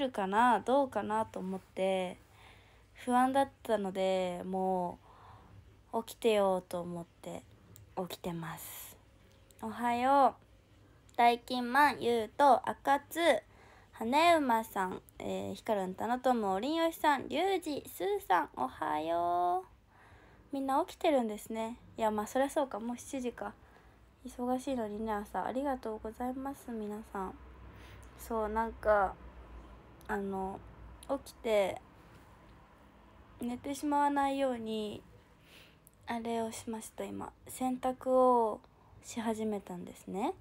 るかなどうかなと思って不安だったのでもう起きてようと思って起きてますおはよう大金マンゆうと赤津羽馬さん、えー、ひかるんたのともりんよしさんりゅうじすーさんおはようみんな起きてるんですねいやまあそりゃそうかもう7時か忙しいのにね朝ありがとうございます皆さんそうなんかあの起きて寝てしまわないようにあれをしました今洗濯をし始めたんですね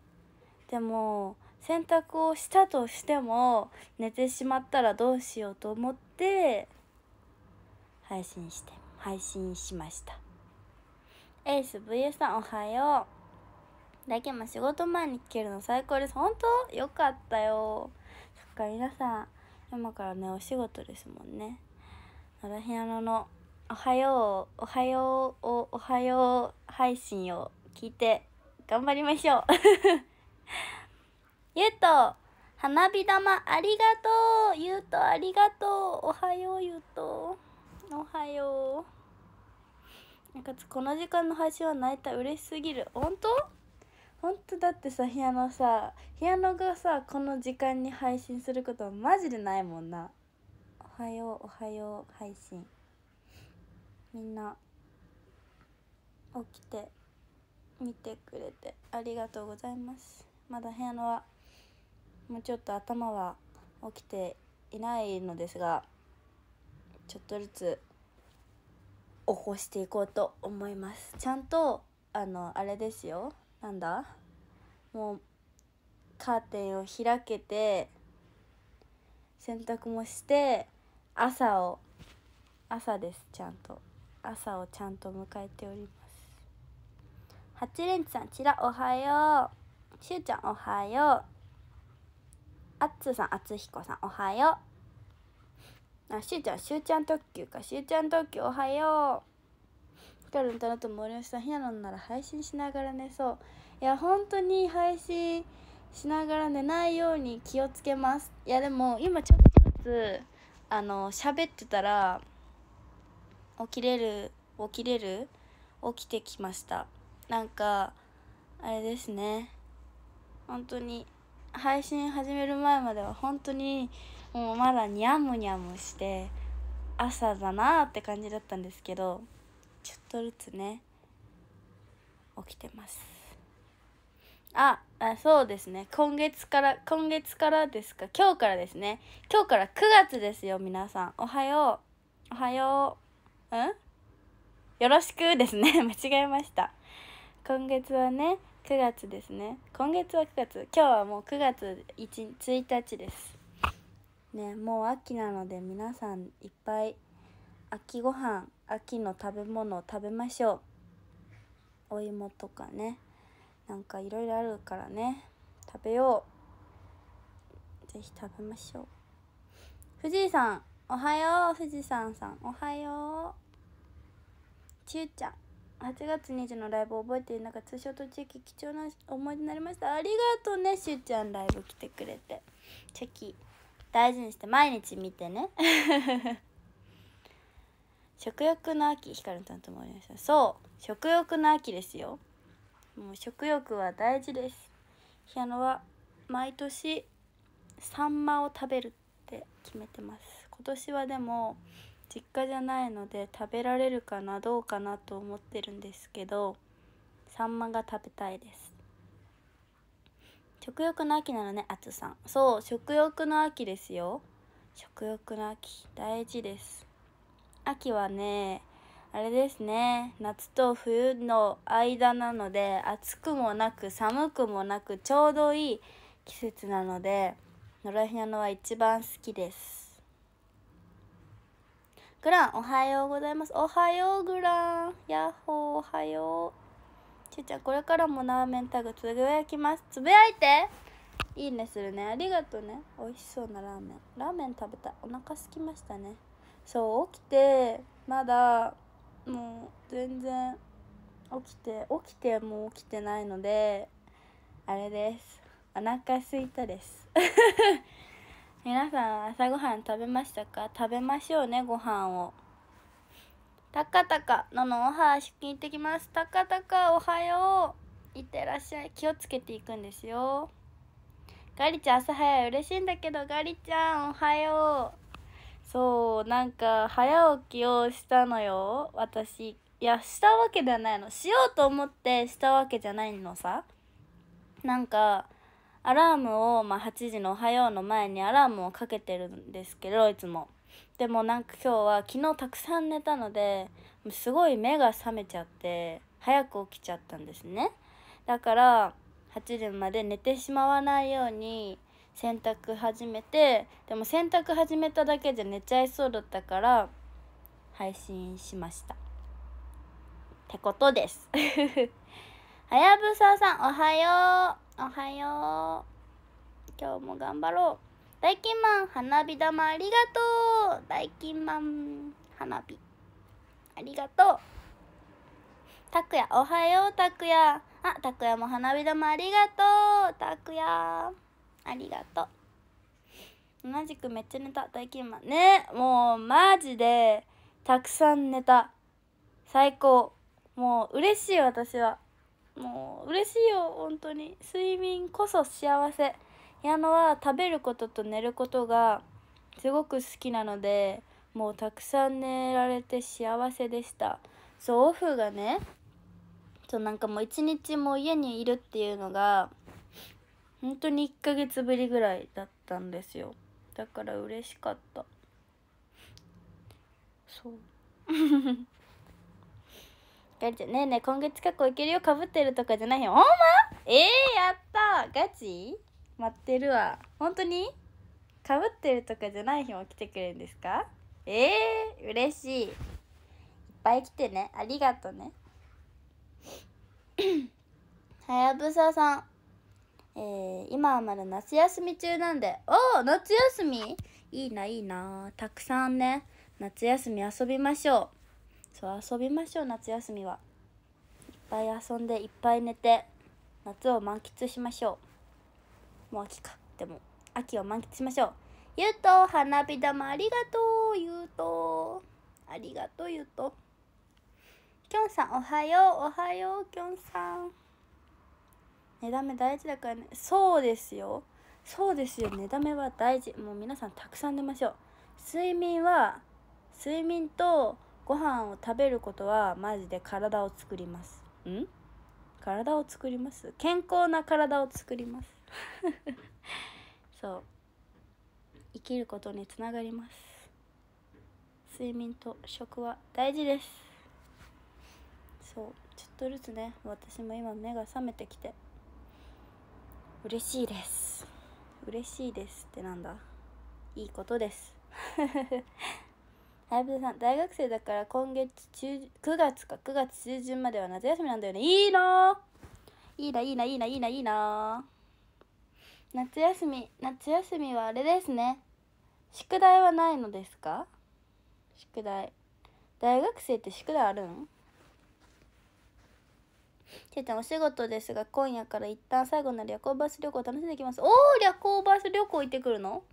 でも洗濯をしたとしても寝てしまったらどうしようと思って配信して配信しましたエース VS さんおはようだけも仕事前に聞けるの最高です本当よかったよそっか皆さん今からねお仕事ですもんね野だ、ひなののおはようおはようおおはよう配信を聞いて頑張りましょうゆ うと花火玉ありがとうゆうとありがとうおはようゆうとおはようなんかこの時間の配信は泣いた嬉しすぎる本当ほんとだってさピアノさピアノがさこの時間に配信することはマジでないもんなおはようおはよう配信みんな起きて見てくれてありがとうございますまだ部屋のはもうちょっと頭は起きていないのですがちょっとずつ起こしていこうと思いますちゃんとあのあれですよなんだもうカーテンを開けて洗濯もして朝を朝ですちゃんと朝をちゃんと迎えております八連チさんちらおはようしゅうちゃんおはようあっつさんあつひこさんおはようあしゅうちゃんしゅうちゃん特急かしゅうちゃん特急おはよう今日の歌のと森吉さんひなのんなら配信しながら寝そういや本当に配信しながら寝ないように気をつけますいやでも今ちょっとずつあの喋ってたら起きれる起きれる起きてきましたなんかあれですね本当に配信始める前までは本当にもうまだニャムニャムして朝だなって感じだったんですけどちょっとずつね起きてますああそうですね今月から今月からですか今日からですね今日から9月ですよ皆さんおはようおはよううんよろしくですね 間違えました今月はね9月ですね今月は9月今日はもう9月 1, 1日ですねもう秋なので皆さんいっぱい秋ご飯秋の食べ物を食べましょうお芋とかねなんかいろいろあるからね食べようぜひ食べましょう富士山おはよう富士山さんおはようちゅうちゃん8月20のライブ覚えてる中ツーショットチェキ貴重な思い出になりましたありがとうねしゅうちゃんライブ来てくれてチェキ大事にして毎日見てね 食欲の秋光るんんともありましたそう食欲の秋ですよもう食欲は大事ですひやのは毎年サンマを食べるって決めてます今年はでも実家じゃないので食べられるかなどうかなと思ってるんですけどサンマが食べたいです食欲の秋ならねあつさんそう食欲の秋ですよ食欲の秋大事です秋はねあれですね夏と冬の間なので暑くもなく寒くもなくちょうどいい季節なので野良ひなのは一番好きですグランおはようございますおはようグランヤッホーおはようちゅうちゃんこれからもラーメンタグつぶやきますつぶやいていいねするねありがとうね美味しそうなラーメンラーメン食べたお腹すきましたねそう起きてまだもう全然起きて起きてもう起きてないのであれですお腹すいたです 皆さん朝ごはん食べましたか食べましょうねご飯をたかたかののお話聞ってきますたかたかおはよういってらっしゃい気をつけていくんですよガリちゃん朝早い嬉しいんだけどガリちゃんおはようそうなんか早起きをしたのよ私いやしたわけではないのしようと思ってしたわけじゃないのさなんかアラームを、まあ、8時の「おはよう」の前にアラームをかけてるんですけどいつもでもなんか今日は昨日たくさん寝たのですごい目が覚めちゃって早く起きちゃったんですねだから8時まで寝てしまわないように洗濯始めてでも洗濯始めただけじゃ寝ちゃいそうだったから配信しましたってことです はやぶささんおはようおはよう今日も頑張ろう大金マン花火玉ありがとう大金マン花火ありがとうたくやおはようたくやあたくやも花火玉ありがとうたくやありがとう同じくめっちゃ寝た大金満ねもうマジでたくさん寝た最高もう嬉しい私はもう嬉しいよ本当に睡眠こそ幸せアノは食べることと寝ることがすごく好きなのでもうたくさん寝られて幸せでしたそうオフがねそうなんかもう一日も家にいるっていうのが本当に1ヶ月ぶりぐらいだったんですよだから嬉しかったそう ガチねえねえ今月過去いけるよかぶってるとかじゃないよほまえー、やったガチ待ってるわ本当にかぶってるとかじゃない日も来てくれるんですかえー、嬉しいいっぱい来てねありがとね はやぶささんえー、今はまだ夏休み中なんで、おお夏休みいいな、いいな。たくさんね、夏休み遊びましょう。そう、遊びましょう、夏休みは。いっぱい遊んで、いっぱい寝て、夏を満喫しましょう。もう秋か。でも、秋を満喫しましょう。ゆうと、花火玉ありがとう、ゆうと。ありがとう、ゆうと。きょんさん、おはよう、おはよう、きょんさん。寝だ大事だからねそうですよそうですよ寝だめは大事もう皆さんたくさん寝ましょう睡眠は睡眠とご飯を食べることはマジで体を作りますん体を作ります健康な体を作ります そう生きることにつながります睡眠と食は大事ですそうちょっとずつね私も今目が覚めてきて嬉しいです嬉しいですってなんだいいことですは やぶさん大学生だから今月中9月か9月中旬までは夏休みなんだよねいいのいいないいないいないいないいな夏休み夏休みはあれですね宿題はないのですか宿題大学生って宿題あるんちーちゃんお仕事ですが、今夜から一旦最後の旅行バス旅行楽しんできます。おー旅行バス旅行行ってくるの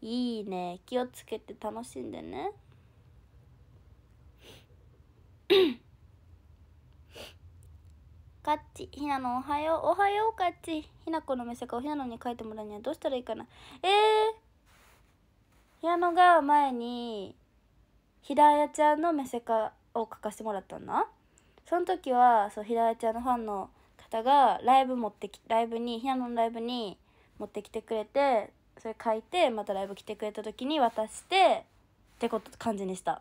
いいね。気をつけて楽しんでね。カッチ、ひなのおはよう、おはようカッチ。ひなこの店かおひなのに書いてもらうにはどうしたらいいかな。えー、ひなのが前に、ひだやちゃんの店かを書かせてもらったんだ。その時はそうひだちゃんのファンの方がライブ持ってきライブにひなのライブに持ってきてくれてそれ書いてまたライブ来てくれた時に渡してってこと感じにした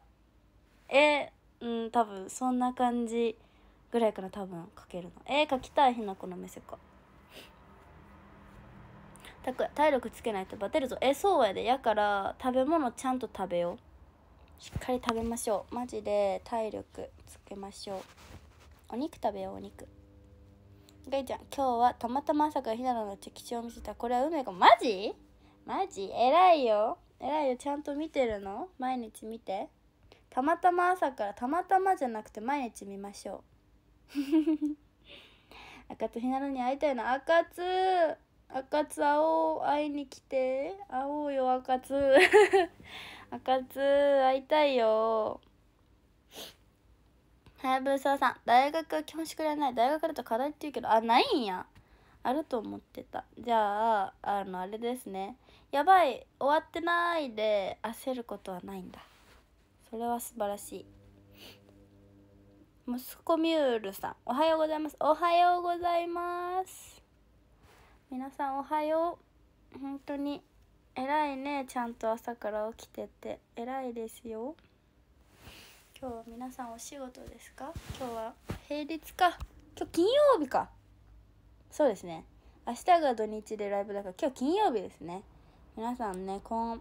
えうん多分そんな感じぐらいかな多分書けるのえー、きたいひなこの店かたく体力つけないとバテるぞえそうやでやから食べ物ちゃんと食べようしっかり食べましょうマジで体力つけましょうお肉食べようお肉がいちゃん今日はたまたま朝からひなのの着地を見せたこれは梅がマジマジ偉いよ偉いよちゃんと見てるの毎日見てたまたま朝からたまたまじゃなくて毎日見ましょう 赤とひなのに会いたいな赤津赤津会おう会いに来て会おうよ赤津 赤津会いたいよはやぶささん大学は基本宿題ない大学だと課題って言うけどあないんやあると思ってたじゃああのあれですねやばい終わってないで焦ることはないんだそれは素晴らしい息子ミュールさんおはようございますおはようございます皆さんおはよう本当に偉いねちゃんと朝から起きてて偉いですよ今日は皆さんお仕事ですか今日は平日か今日金曜日かそうですね明日が土日でライブだから今日金曜日ですね皆さんね今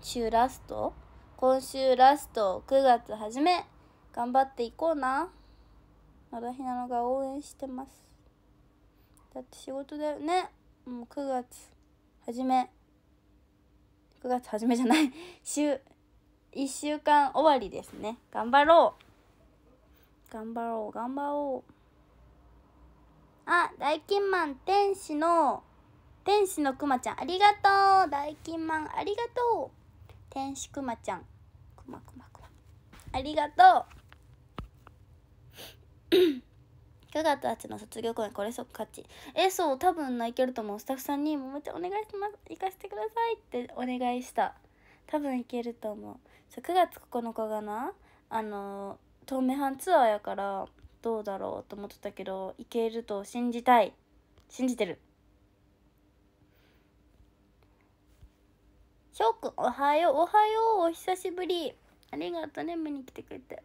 週ラスト今週ラスト9月初め頑張っていこうな野田ひなのが応援してますだって仕事だよねもう9月初め9月初めじゃない 週1週間終わりですね頑張ろう頑張ろう頑張ろうあ大金マン天使の天使のくまちゃんありがとう大金マンありがとう天使くまちゃんくまくまくまありがとう9月8の卒業公演これ即勝ちえそう多分泣けると思うスタッフさんに「ももちゃお願いします行かせてください」ってお願いした多分いけると思う9月9日がなあの透明版ツアーやからどうだろうと思ってたけどいけると信じたい信じてるしょうくんおはようおはようお久しぶりありがとうね見に来てくれて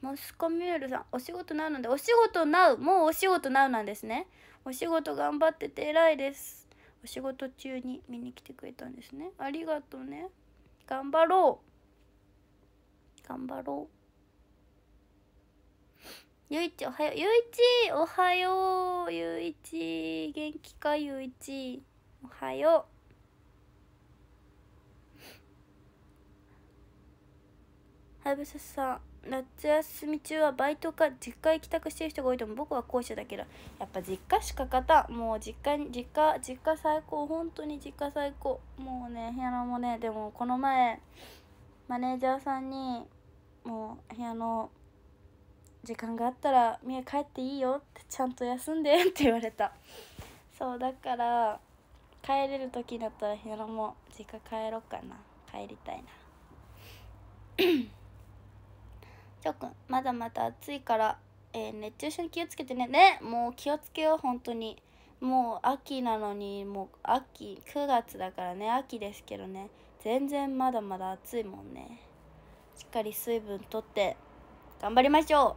マスコミュールさんお仕事なのでお仕事なうもうお仕事なうなんですねお仕事頑張ってて偉いですお仕事中に見に来てくれたんですねありがとうね頑張ろう頑張ろうゆいちおはようゆいちおはようゆいち元気かゆいちおはようはやぶささん夏休み中はバイトか実家へ帰宅してる人が多いとも僕は後者だけどやっぱ実家しか勝たんもう実家に実家実家最高本当に実家最高もうね部屋のもねでもこの前マネージャーさんにもう部屋の時間があったら「みえ帰っていいよ」ってちゃんと休んでって言われた そうだから帰れる時だったら部屋のも実家帰ろうかな帰りたいなょうくんまだまだ暑いから、えー、熱中症に気をつけてねねもう気をつけよう本当にもう秋なのにもう秋9月だからね秋ですけどね全然まだまだ暑いもんねしっかり水分とって頑張りましょ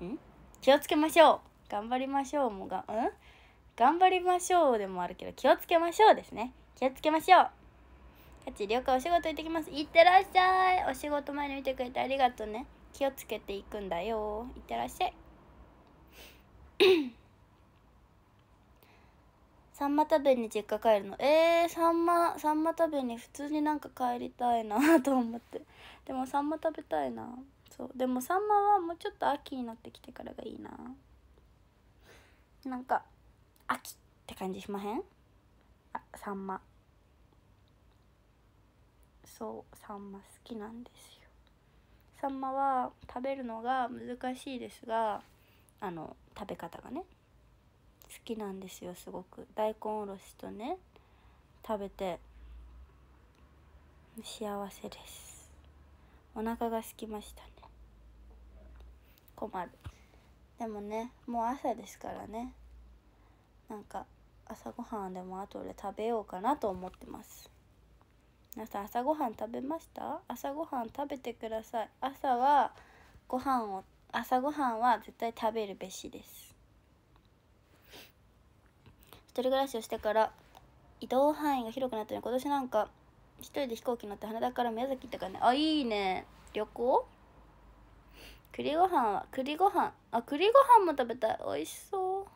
うん気をつけましょう頑張りましょうもがん頑張りましょうでもあるけど気をつけましょうですね気をつけましょうカチリお仕事行ってきますいってらっしゃいお仕事前に見てくれてありがとうね気をつけていくんだよいってらっしゃいさんま食べに実家帰るのえー、さんまさんま食べに普通になんか帰りたいな と思ってでもさんま食べたいなそうでもさんまはもうちょっと秋になってきてからがいいななんか秋って感じしまへんあさんまそうサンマ好きなんですよサンマは食べるのが難しいですがあの食べ方がね好きなんですよすごく大根おろしとね食べて幸せですお腹が空きましたね困るでもねもう朝ですからねなんか朝ごはんでも後で食べようかなと思ってます皆さん朝ごはん食べました朝ごはん食べてください朝はご飯を朝ごはんは絶対食べるべしです一人暮らしをしてから移動範囲が広くなったの今年なんか一人で飛行機乗って羽田から宮崎行ったからねあいいね旅行栗ご飯は栗ご飯あ栗ご飯も食べたい美味しそ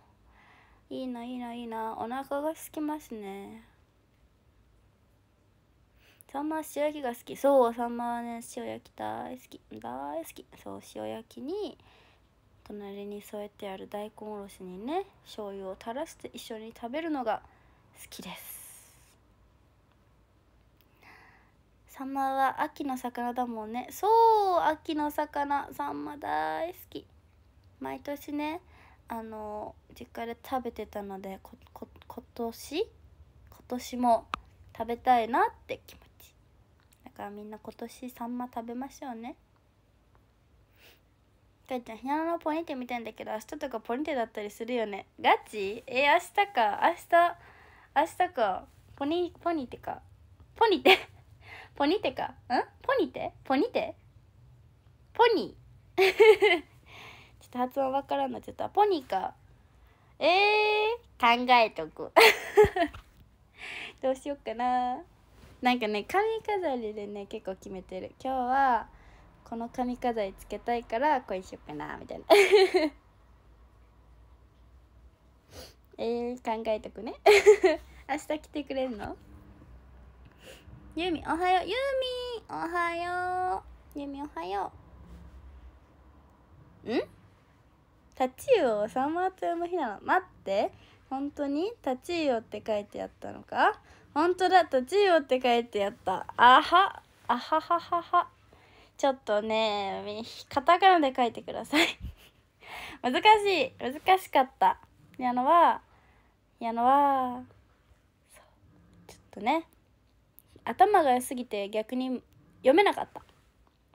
ういいないいないいなお腹が空きますねサンマ塩焼きが好きそうサンマはね塩焼き大好き大好きそう塩焼きに隣に添えてある大根おろしにね醤油を垂らして一緒に食べるのが好きですサンマは秋の魚だもんねそう秋の魚サンマ大好き毎年ねあの実家で食べてたので今年今年も食べたいなって気持からみんな今年サンマ食べましょうねかいちゃんひなのポニテ見てんだけど明日とかポニテだったりするよねガチえ明日か明日明日かポニポニテかポニテ ポニテかんポニテポニテポニ ちょっと発音わからんなっちゃったポニかえー、考えとく どうしよっかななんかね髪飾りでね結構決めてる今日はこの髪飾りつけたいからこれしようかなみたいな えー、考えとくね 明日来てくれるのユミおはようユミおはようユミおはようんタチウオサマート用の日なの待って本当にタチウオって書いてあったのか本当だとちオって書いてやったあはあははははちょっとねカタカナで書いてください 難しい難しかったやのはやのはちょっとね頭が良すぎて逆に読めなかった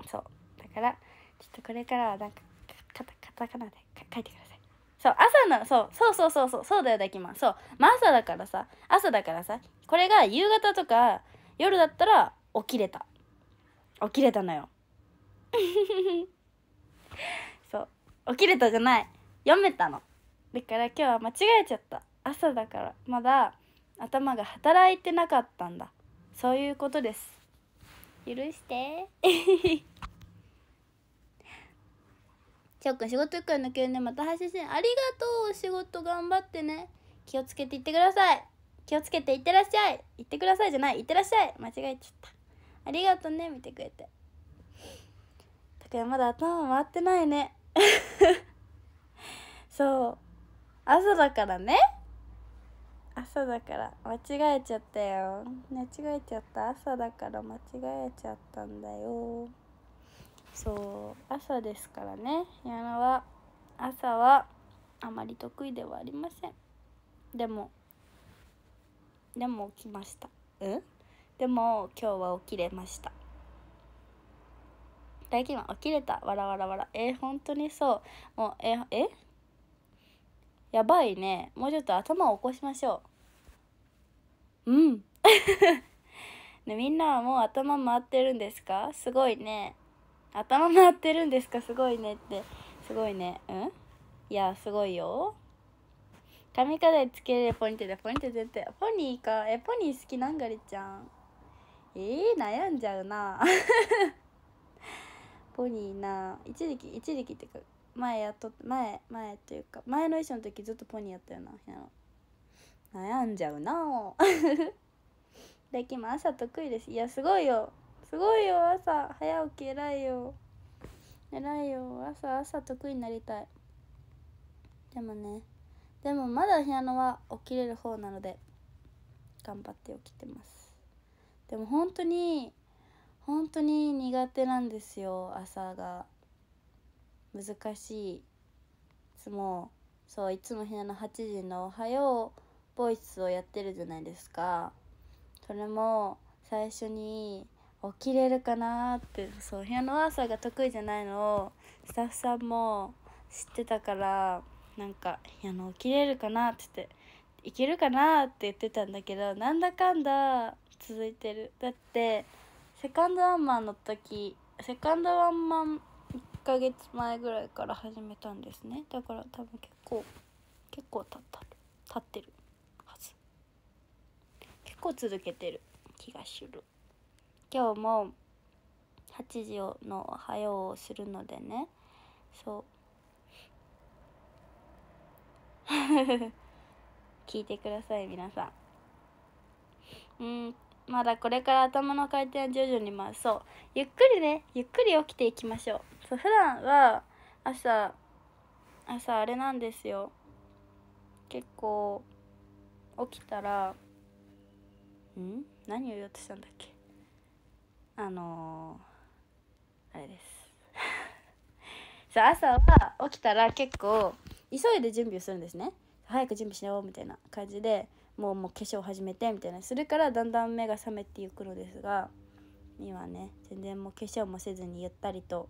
そうだからちょっとこれからはなんかカタカタカナで書いてくださいそう朝のそうそうそうそうそうそうだよだきまそうまあ朝だからさ朝だからさこれが夕方とか夜だったら起きれた起きれたのよ そう起きれたじゃない読めたのだから今日は間違えちゃった朝だからまだ頭が働いてなかったんだそういうことです許してちょっくん仕事行くよ抜けまた配信してありがとう仕事頑張ってね気をつけていってください気をつけていってらっしゃいいってくださいじゃないいってらっしゃい間違えちゃったありがとうね見てくれてたからまだ頭回ってないね そう朝だからね朝だから間違えちゃったよ間違えちゃった朝だから間違えちゃったんだよそう朝ですからね矢野は朝はあまり得意ではありませんでもでも起きましたうんでも今日は起きれました大輝は起きれたわらわらわらえー、本当にそうもうええやばいねもうちょっと頭を起こしましょううん ね、みんなはもう頭回ってるんですかすごいね頭回ってるんですかすごいねって。すごいね。うんいや、すごいよ。髪飾りつけるポニーでポニー絶対。ポニーか。え、ポニー好きなんがりちゃん。えー、悩んじゃうな。ポニーな。一時期、一時期ってか、前やっと、前、前というか、前の衣装の時ずっとポニーやったよな。悩んじゃうな。最近も朝得意です。いや、すごいよ。すごいよ朝早起き偉いよ偉いよ朝朝得意になりたいでもねでもまだピアノは起きれる方なので頑張って起きてますでも本当に本当に苦手なんですよ朝が難しいいつもそういつも部屋の8時の「おはよう」ボイスをやってるじゃないですかそれも最初に起きれるかなってそう部屋の朝が得意じゃないのをスタッフさんも知ってたからなんか「あの起きれるかな?」って言って「いけるかな?」って言ってたんだけどなんだかんだ続いてるだってセカンドワンマンの時セカンドワンマン1ヶ月前ぐらいから始めたんですねだから多分結構結構経った立ってるはず結構続けてる気がする今日も8時のおはようをするのでねそう 聞いてください皆さんうんまだこれから頭の回転徐々に回そうゆっくりねゆっくり起きていきましょうそう普段は朝朝あれなんですよ結構起きたらん何を言おうとしたんだっけあのー、あれです そう朝は起きたら結構急いで準備をするんですね早く準備しようみたいな感じでもうもう化粧始めてみたいなするからだんだん目が覚めていくのですが今ね全然もう化粧もせずにゆったりと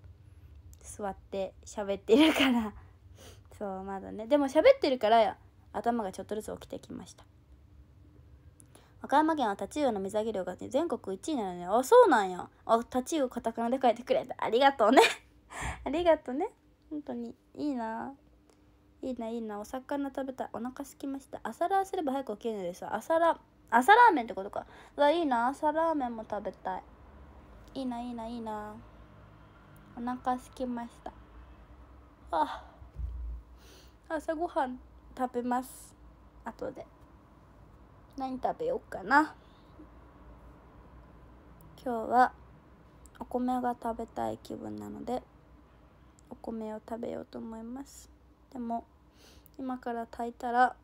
座って喋ってるから そうまだねでも喋ってるから頭がちょっとずつ起きてきました和歌山県はタチウオの水揚げ量が全国1位なのねあそうなんやあタチウオカタカナで書いてくれたありがとうね ありがとうね本当にいいないいないいなお魚食べたいお腹すきました朝ラーすれば早く起きるのです朝ラ朝ラーメンってことかうわいいな朝ラーメンも食べたいいいないいないいなお腹すきましたあ朝ごはん食べます後で。何食べようかな今日はお米が食べたい気分なのでお米を食べようと思いますでも今から炊いたら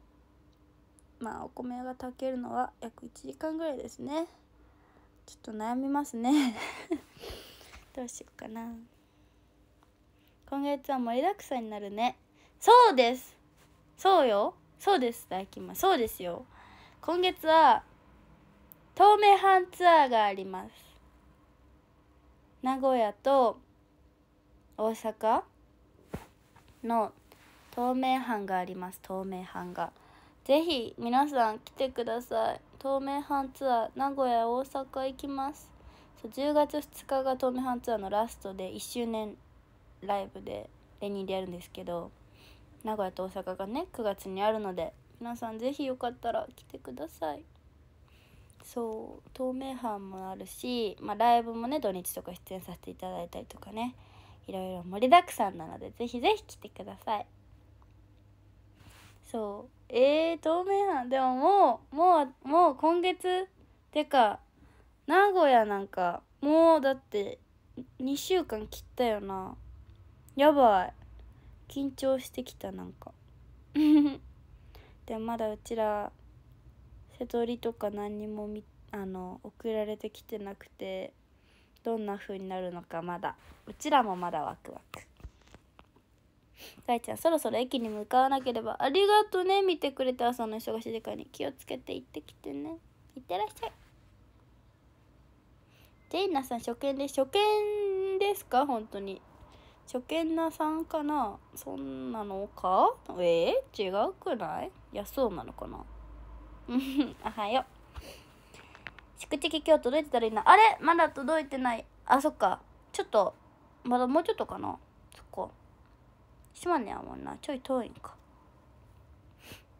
まあお米が炊けるのは約1時間ぐらいですねちょっと悩みますね どうしようかな今月は盛りだくさんになるねそうですそうよそうです大金まそうですよ今月は透明版ツアーがあります名古屋と大阪の透明阪があります透明阪がぜひ皆さん来てください透明阪ツアー名古屋大阪行きますそう10月2日が透明版ツアーのラストで1周年ライブでレニーでやるんですけど名古屋と大阪がね9月にあるので皆さん是非よかったら来てくださいそう透明版もあるし、まあ、ライブもね土日とか出演させていただいたりとかねいろいろ盛りだくさんなのでぜひぜひ来てくださいそうえー、透明版でももうもうもう今月てか名古屋なんかもうだって2週間切ったよなやばい緊張してきたなんか でまだうちら瀬戸りとか何にもみあの送られてきてなくてどんな風になるのかまだうちらもまだワクワク大ちゃんそろそろ駅に向かわなければありがとね見てくれた朝の忙しい時間に気をつけて行ってきてねいってらっしゃいジェイナさん初見で初見ですか本当に初見なさんかなそんなのかえー、違うくないいやそうなのかなうお はよう宿敵今日届いてたらいいなあれまだ届いてないあそっかちょっとまだもうちょっとかなそっか島根はもんなちょい遠いんか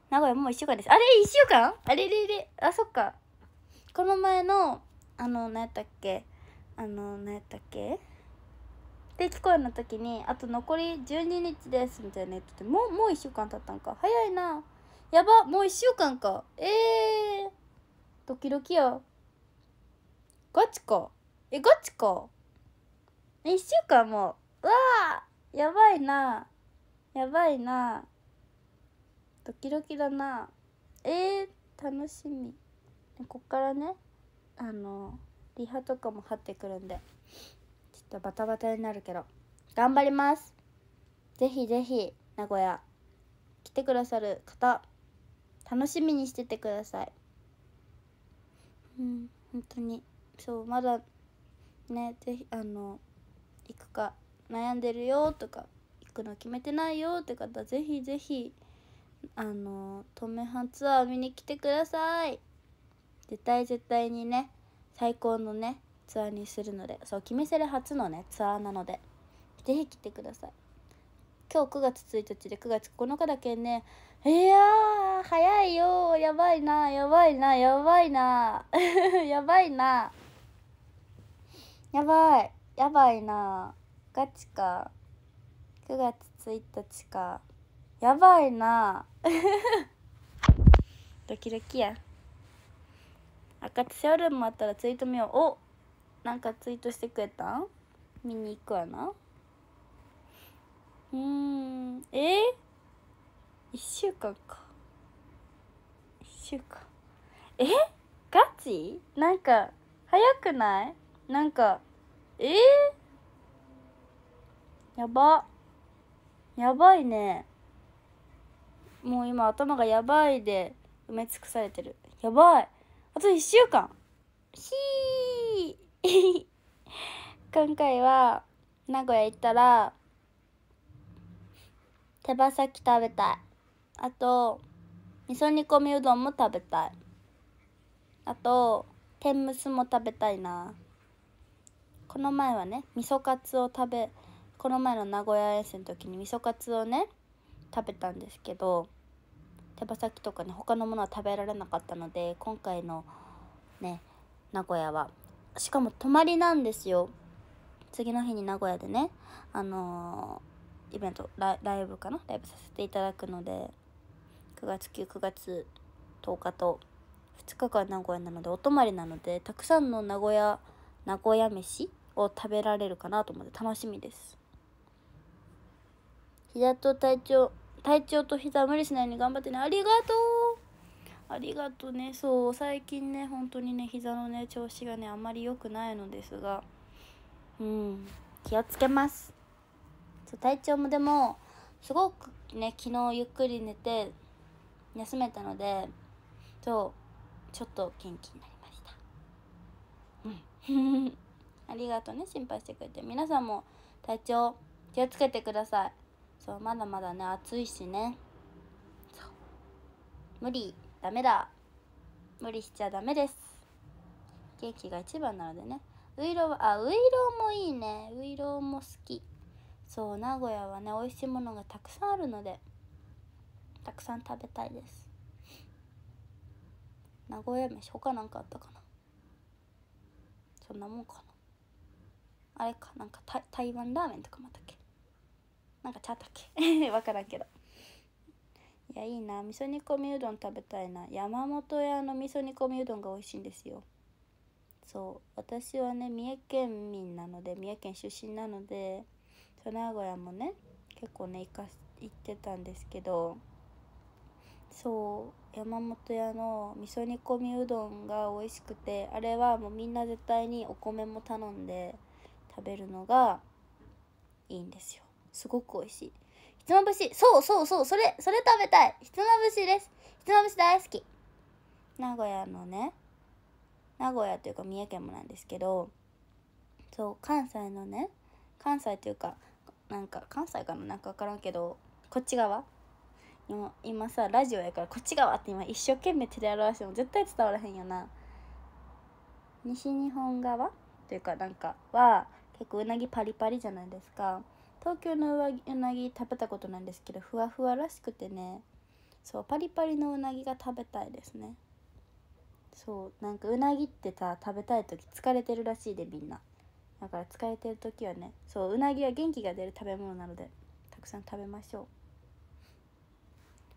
名古屋もう1週間ですあれ1週間あれれれあそっかこの前のあの何やったっけあの何やったっけ定期公演の時にあと残り12日ですみたいな言っててもうもう1週間経ったんか早いなやばもう1週間かえー、ドキドキやガチかえガチか1週間もうわーやばいなやばいなドキドキだなえー、楽しみこっからねあのリハとかも張ってくるんでちょっとバタバタになるけど頑張りますぜひぜひ名古屋来てくださる方楽しみにしててくださいうん本当にそうまだねぜひあの行くか悩んでるよとか行くの決めてないよって方ぜひぜひあの東名阪ツアー見に来てください絶対絶対にね最高のねツアーにするのでそう「決めせる初のねツアーなのでぜひ来てください今日9月1日で9月9日だけねいやー早いよやばいなやばいなやばいな やばいなやばいやばいなガチか9月1日かやばいな ドキドキや赤津ショールームあったらツイート見ようおなんかツイートしてくれたん見に行くわなうんえー、1週間か1週間えガチなんか早くないなんかえー、やばやばいねもう今頭がやばいで埋め尽くされてるやばいあと1週間ひー 今回は名古屋行ったら手羽先食べたいあと味噌煮込みうどんも食べたいあと天むすも食べたいなこの前はね味噌カツを食べこの前の名古屋遠征の時に味噌カツをね食べたんですけど手羽先とかね他のものは食べられなかったので今回のね名古屋はしかも泊まりなんですよ次の日に名古屋でねあのーイベントラ、ライブかなライブさせていただくので、9月9、9月10日と2日間名古屋なので、お泊まりなので、たくさんの名古屋、名古屋飯を食べられるかなと思って楽しみです。膝と体調、体調と膝無理しないように頑張ってね。ありがとうありがとうね。そう、最近ね、本当にね、膝のね、調子がね、あまり良くないのですが、うん、気をつけます。そう体調もでもすごくね昨日ゆっくり寝て休めたので今日ちょっと元気になりましたうん ありがとうね心配してくれて皆さんも体調気をつけてくださいそうまだまだね暑いしね無理ダメだ無理しちゃダメです元気が一番なのでねウイロあウイロもいいねウイロも好きそう名古屋はね美味しいものがたくさんあるのでたくさん食べたいです名古屋飯他なんかあったかなそんなもんかなあれかなんか台湾ラーメンとかもあったっけなんかちゃったっけ分 からんけどいやいいな味噌煮込みうどん食べたいな山本屋の味噌煮込みうどんが美味しいんですよそう私はね三重県民なので三重県出身なので名古屋もね結構ね行か行ってたんですけどそう山本屋の味噌煮込みうどんが美味しくてあれはもうみんな絶対にお米も頼んで食べるのがいいんですよすごく美味しいひつまぶしそうそうそうそれそれ食べたいひつまぶしですひつまぶし大好き名古屋のね名古屋というか三重県もなんですけどそう関西のね関西というかなんか関西かななんか分からんけどこっち側今今さラジオやからこっち側って今一生懸命手で表しても絶対伝わらへんよな西日本側というかなんかは結構うなぎパリパリじゃないですか東京のうなぎ食べたことなんですけどふわふわらしくてねそうパリパリのうなぎが食べたいですねそうなんかうなぎってさ食べたい時疲れてるらしいでみんな。だから使えてる時はねそううなぎは元気が出る食べ物なのでたくさん食べましょう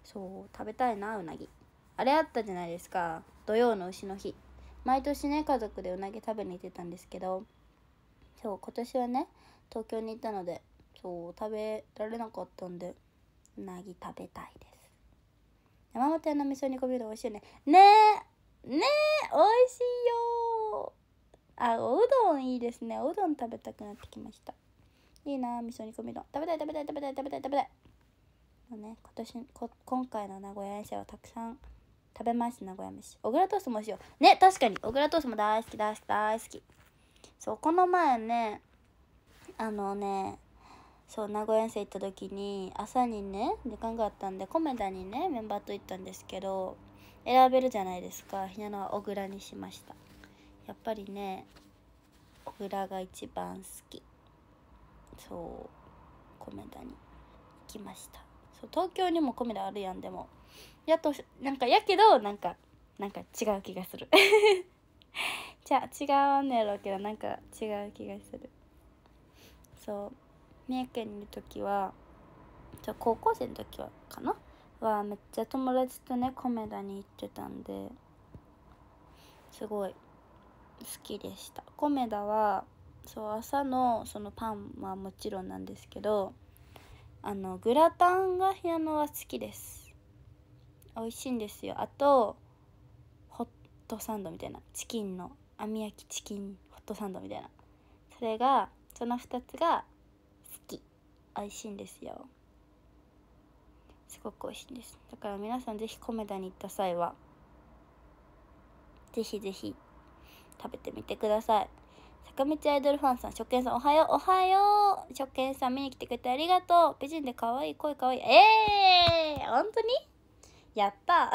そう食べたいなうなぎあれあったじゃないですか土曜の牛の日毎年ね家族でうなぎ食べに行ってたんですけどそう今年はね東京に行ったのでそう食べられなかったんでうなぎ食べたいです山本屋の味噌煮込みうどん美味しいよねねえねえ美味しいよあおうどんいいですねおうどん食べたくなってきましたいいな味噌煮込みの。食べたい食べたい食べたい食べたい食べたいもうね今年こ今回の名古屋遠征はたくさん食べます名古屋飯小倉トーストもしようね確かに小倉トーストも大好き大好き大好きそうこの前ねあのねそう名古屋遠征行った時に朝にね時間があったんでコメダにねメンバーと行ったんですけど選べるじゃないですかひなのは小倉にしましたやっぱりね小倉が一番好きそう米田に行きましたそう東京にも米田あるやんでもやとなんかやけどなんかなんか違う気がする じゃあ違うんやろうけどなんか違う気がするそう三重県にいる時はじゃ高校生の時はかなはめっちゃ友達とね米田に行ってたんですごい好きでしたコメダはそう朝のそのパンはもちろんなんですけどあのグラタンがピアのは好きです美味しいんですよあとホットサンドみたいなチキンの網焼きチキンホットサンドみたいなそれがその2つが好き美味しいんですよすごく美味しいんですだから皆さん是非コメダに行った際は是非是非食べてみてください坂道アイドルファンさん、食券さん、おはよう、おはよう。食券さん、見に来てくれてありがとう。美人で可愛い、声可愛い。ええー、本当にやった。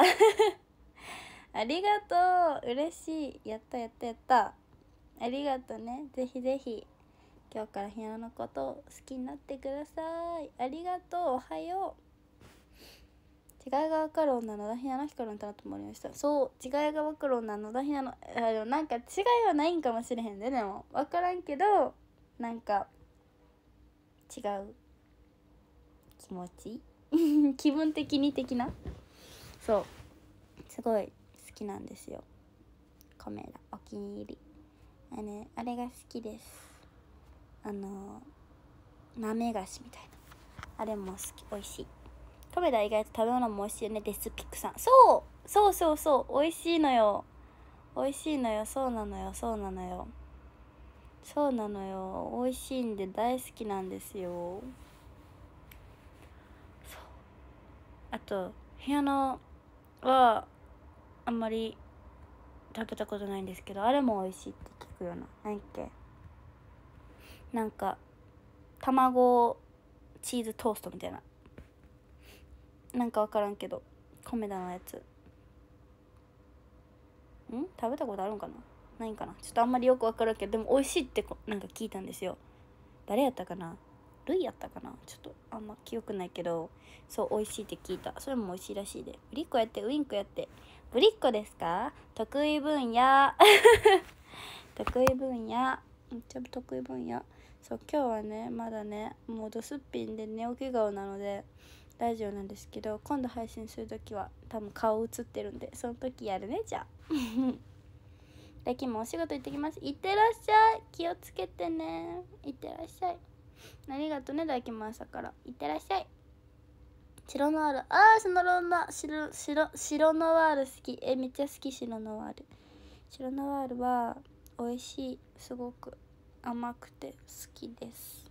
ありがとう。嬉しい。やったやったやった。ありがとうね。ぜひぜひ、今日からひなのことを好きになってください。ありがとう。おはよう。違いがわかる女の田ひなの光の歌だと思いましたそう違いがわかる女の田ひなのあでもなんか違いはないんかもしれへんで、ね、でもわからんけどなんか違う気持ち 気分的に的なそうすごい好きなんですよカメラお気に入りあれあれが好きですあの豆菓子みたいなあれも好き美味しい食べたら意外と食べ物も美味しいよねデスピックさんそうそうそうそう美味しいのよ美味しいのよそうなのよそうなのよそうなのよ美味しいんで大好きなんですよそうあと部屋のはあんまり食べたことないんですけどあれも美味しいって聞くような何っけなんか卵チーズトーストみたいななんか分からんけどコメダのやつん食べたことあるんかなないんかなちょっとあんまりよく分からんけどでも美味しいってこなんか聞いたんですよ誰やったかなルイやったかなちょっとあんま記憶ないけどそう美味しいって聞いたそれも美味しいらしいでぶりっ子やってウインクやってぶりっ子ですか得意分野 得意分野めっちゃ得意分野そう今日はねまだねもうドすっぴんで寝起き顔なのでラジオなんですけど今度配信する時は多分顔映ってるんでその時やるねじゃあで今 もお仕事行ってきますいってらっしゃい気をつけてねいってらっしゃいありがとうねだきも朝からいってらっしゃい白ノワールああ白ノワ白白白ノワール好きえめっちゃ好き白ノワール白ノワールは美味しいすごく甘くて好きです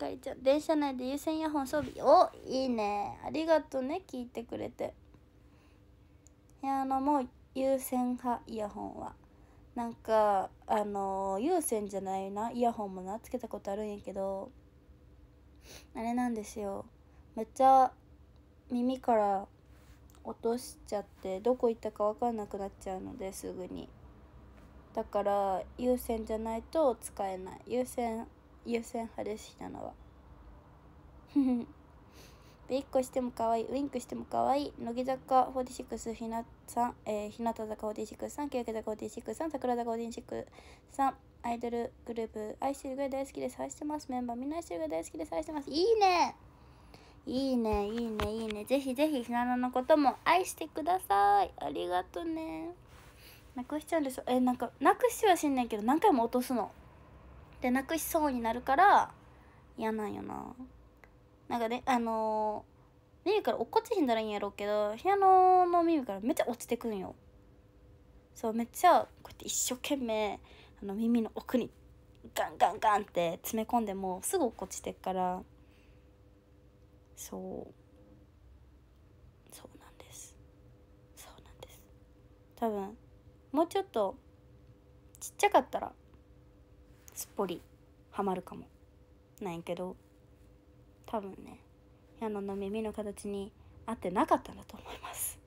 かりちゃん電車内で有線イヤホン装備おいいねありがとうね聞いてくれていやあのもう有線派イヤホンはなんかあの有線じゃないなイヤホンもなつけたことあるんやけどあれなんですよめっちゃ耳から落としちゃってどこ行ったか分かんなくなっちゃうのですぐにだから有線じゃないと使えない有線優先派ですひなのはで1個しても可愛いウィンクしても可愛い乃木坂46ひなさん、えー、日向坂46さん旧坂46さん桜坂46さんアイドルグループ愛してるぐらい大好きで愛してますメンバーみんな愛してるぐらい大好きで愛してますいいねいいねいいねいいねぜひぜひひなののことも愛してくださいありがとねなくしちゃうんですえなんかなくしてはしんないけど何回も落とすのでなくしそうになるから嫌なんよななんかねあのー、耳から落っこちひんだらいいんやろうけどピアノの耳からめっちゃ落ちてくんよそうめっちゃこうやって一生懸命あの耳の奥にガンガンガンって詰め込んでもすぐ落っこちてっからそうそうなんですそうなんです多分もうちょっとちっちゃかったらすっぽりはまるかもなんやけど多分ねピアノの耳の形に合ってなかったんだと思います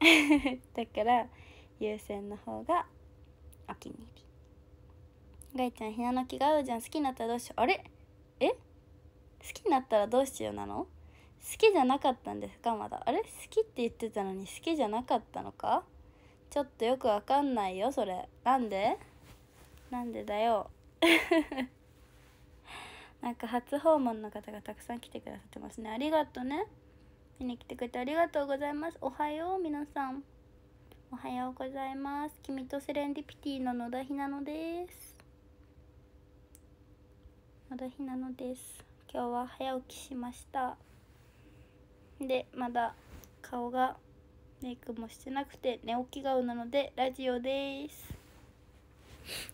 だから優先の方がお気に入りガイちゃん、ピアの木が合うじゃん。好きになったらどうしよう。あれえ好きになったらどうしようなの好きじゃなかったんですかまだ。あれ好きって言ってたのに好きじゃなかったのかちょっとよくわかんないよ、それ。なんでなんでだよ。なんか初訪問の方がたくさん来てくださってますねありがとうね見に来てくれてありがとうございますおはよう皆さんおはようございます君とセレンディピティの野田ひなのです野田ひなのです今日は早起きしましたでまだ顔がメイクもしてなくて寝起き顔なのでラジオです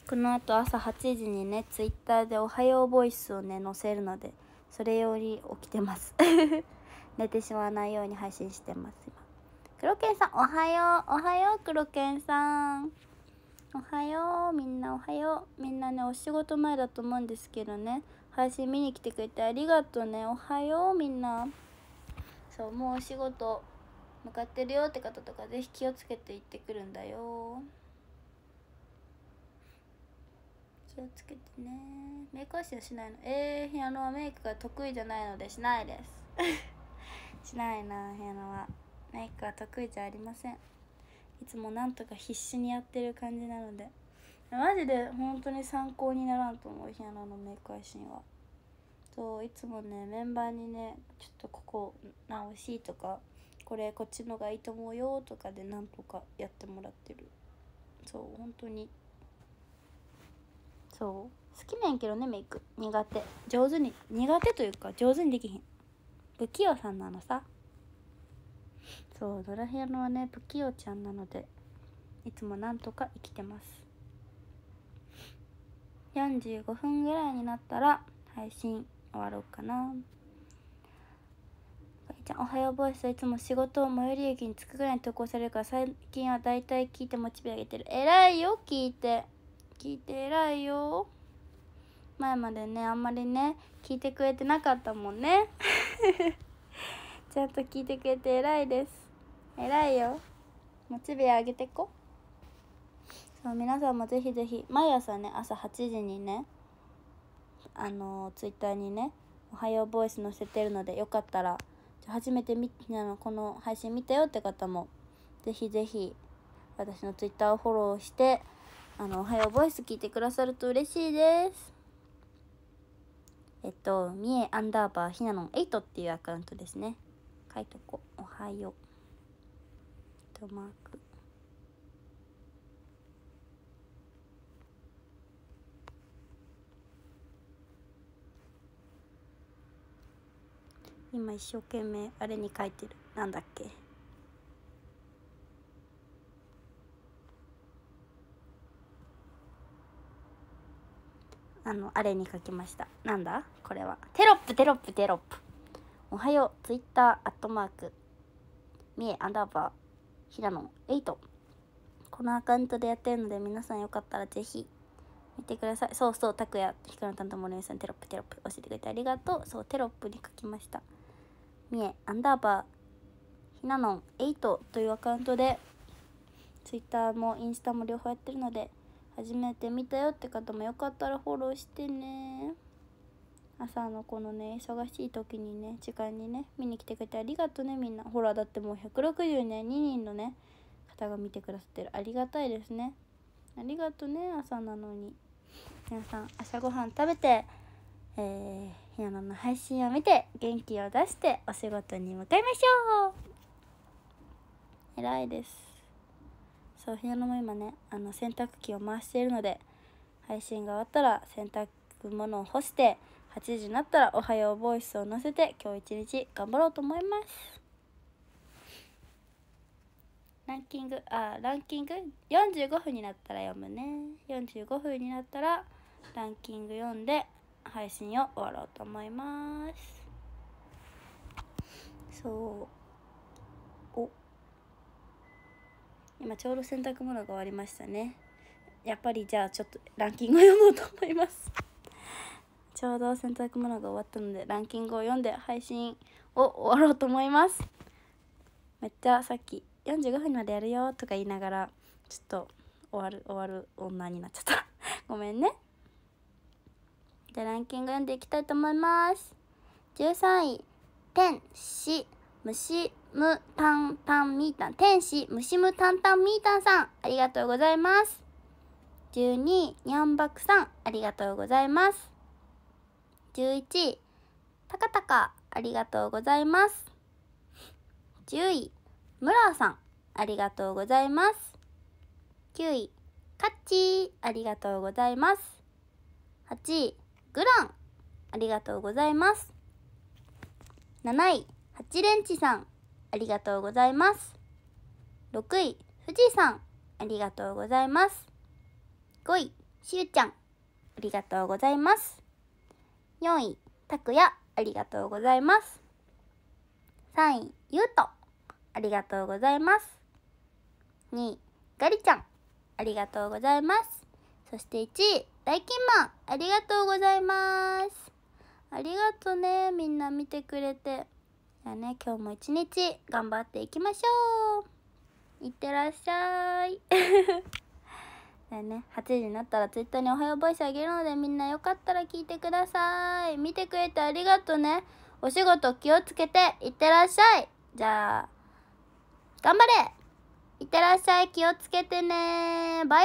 この後朝8時にね、ツイッターでおはようボイスをね、載せるので、それより起きてます 寝てしまわないように配信してます、今。黒犬さん、おはよう、おはよう、クロ黒犬さん。おはよう、みんなおはよう。みんなね、お仕事前だと思うんですけどね、配信見に来てくれてありがとうね。おはよう、みんな。そう、もうお仕事向かってるよって方とか、是非気をつけて行ってくるんだよ。気をつけてねメイクはしないのえー、ピアノはメイクが得意じゃないのでしないです しないなピアノはメイクは得意じゃありませんいつもなんとか必死にやってる感じなのでマジで本当に参考にならんと思うヒアノのメイク配信はそういつもねメンバーにねちょっとここ直しとかこれこっちのがいいと思うよとかでなんとかやってもらってるそう本当にそう好きなんやけどねメイク苦手上手に苦手というか上手にできひん不器用さんなのさそうドラヒアのはね不器用ちゃんなのでいつもなんとか生きてます45分ぐらいになったら配信終わろうかなちゃんおはようボイスいつも仕事を最寄り駅に着くぐらいに投稿されるから最近は大体聞いてモチベ上げてる偉いよ聞いて聞いて偉いよ前までねあんまりね聞いてくれてなかったもんね ちゃんと聞いてくれて偉いです偉いよモチベ上げてこそう皆さんもぜひぜひ毎朝ね朝8時にねあのツイッターにね「おはようボイス」載せてるのでよかったら初めてみあのこの配信見たよって方もぜひぜひ私のツイッターをフォローしてあの、おはようボイス聞いてくださると嬉しいです。えっと、三重アンダーバーひなのエイトっていうアカウントですね。書いとこ。おはよう。と、マーク。今一生懸命あれに書いてる。なんだっけあのあれに書きましたなんだこれはテロップテロップテロップおはようツイッターアットマーク三重アンダーバー平野エイトこのアカウントでやってるので皆さんよかったらぜひ見てくださいそうそうたくや、ひかの担当もねさんテロップテロップ教えてくれてありがとうそうテロップに書きました三重アンダーバーひなのん8というアカウントで Twitter もインスタも両方やってるので初めて見たよって方もよかったらフォローしてね朝のこのね忙しい時にね時間にね見に来てくれてありがとうねみんなほらだってもう162人のね方が見てくださってるありがたいですねありがとうね朝なのに皆さん朝ごはん食べてえー、ひなのの配信を見て元気を出してお仕事に向かいましょう偉いですそうひなのも今ねあの洗濯機を回しているので配信が終わったら洗濯物を干して8時になったら「おはようボイス」を載せて今日一日頑張ろうと思いますランキングあランキング45分になったら読むね45分になったらランキング読んで配信を終わろうと思いますそう今ちょうど洗濯物が終わりましたねやっぱりじゃあちょっとランキングを読もうと思います ちょうど洗濯物が終わったのでランキングを読んで配信を終わろうと思いますめっちゃさっき45分までやるよとか言いながらちょっと終わる終わる女になっちゃった ごめんねじゃあランキング読んでいきたいと思います13位天使虫むたんたんみーたん、天使、虫むたんたんみーたんさん、ありがとうございます。12、にゃんばくさん、ありがとうございます。11、たかたか、ありがとうございます。10位、むらさん、ありがとうございます。9位、かっちー、ありがとうございます。8位、グラン、ありがとうございます。7位、八レンチさん、ありがとうございます。6位、富士山、ありがとうございます。5位、しゅうちゃん、ありがとうございます。4位、たくや、ありがとうございます。3位、ゆうと、ありがとうございます。2位、がりちゃん、ありがとうございます。そして1位、大金マン、ありがとうございます。ありがとね、みんな見てくれて。じゃあね、今日も一日頑張っていきましょういってらっしゃい だね、8時になったら Twitter におはようボイスあげるのでみんなよかったら聞いてください。見てくれてありがとうね。お仕事気をつけていってらっしゃい。じゃあ、頑張れいってらっしゃい気をつけてねバイ